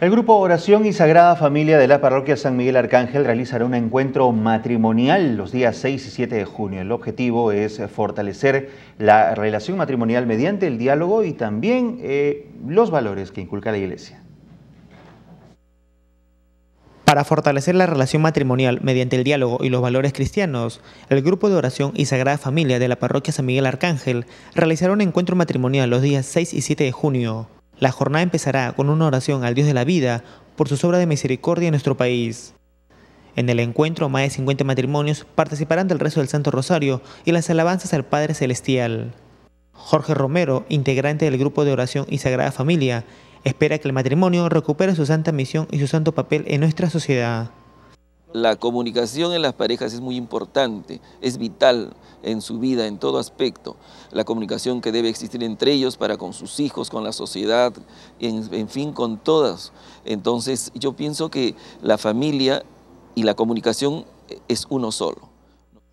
El grupo Oración y Sagrada Familia de la Parroquia San Miguel Arcángel realizará un encuentro matrimonial los días 6 y 7 de junio. El objetivo es fortalecer la relación matrimonial mediante el diálogo y también eh, los valores que inculca la Iglesia. Para fortalecer la relación matrimonial mediante el diálogo y los valores cristianos, el Grupo de Oración y Sagrada Familia de la Parroquia San Miguel Arcángel realizará un encuentro matrimonial los días 6 y 7 de junio. La jornada empezará con una oración al Dios de la vida por sus obras de misericordia en nuestro país. En el encuentro, más de 50 matrimonios participarán del rezo del Santo Rosario y las alabanzas al Padre Celestial. Jorge Romero, integrante del grupo de oración y Sagrada Familia, espera que el matrimonio recupere su santa misión y su santo papel en nuestra sociedad la comunicación en las parejas es muy importante, es vital en su vida, en todo aspecto. La comunicación que debe existir entre ellos, para con sus hijos, con la sociedad, en, fin, con todas. Entonces yo pienso que la familia y la comunicación es uno solo.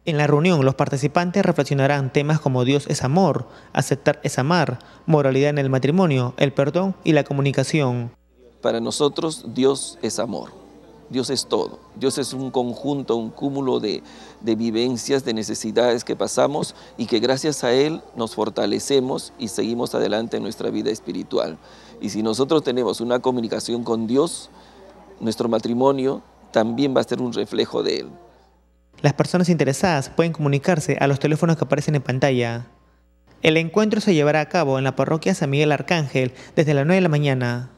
En la reunión, los participantes reflexionarán temas como Dios es amor, aceptar es amar, moralidad en el matrimonio, el perdón y la comunicación. Para nosotros, Dios es amor. Dios es todo. Dios es un conjunto, un cúmulo de, vivencias, de necesidades que pasamos y que gracias a Él nos fortalecemos y seguimos adelante en nuestra vida espiritual. Y si nosotros tenemos una comunicación con Dios, nuestro matrimonio también va a ser un reflejo de Él. Las personas interesadas pueden comunicarse a los teléfonos que aparecen en pantalla. El encuentro se llevará a cabo en la parroquia San Miguel Arcángel desde las 9 de la mañana.